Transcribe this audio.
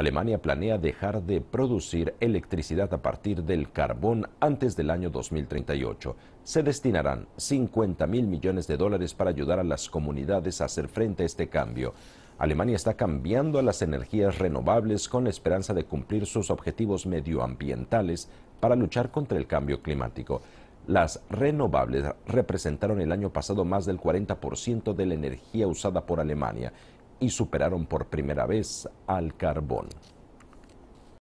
Alemania planea dejar de producir electricidad a partir del carbón antes del año 2038. Se destinarán 50 mil millones de dólares para ayudar a las comunidades a hacer frente a este cambio. Alemania está cambiando a las energías renovables con la esperanza de cumplir sus objetivos medioambientales para luchar contra el cambio climático. Las renovables representaron el año pasado más del 40% de la energía usada por Alemania y superaron por primera vez al carbón.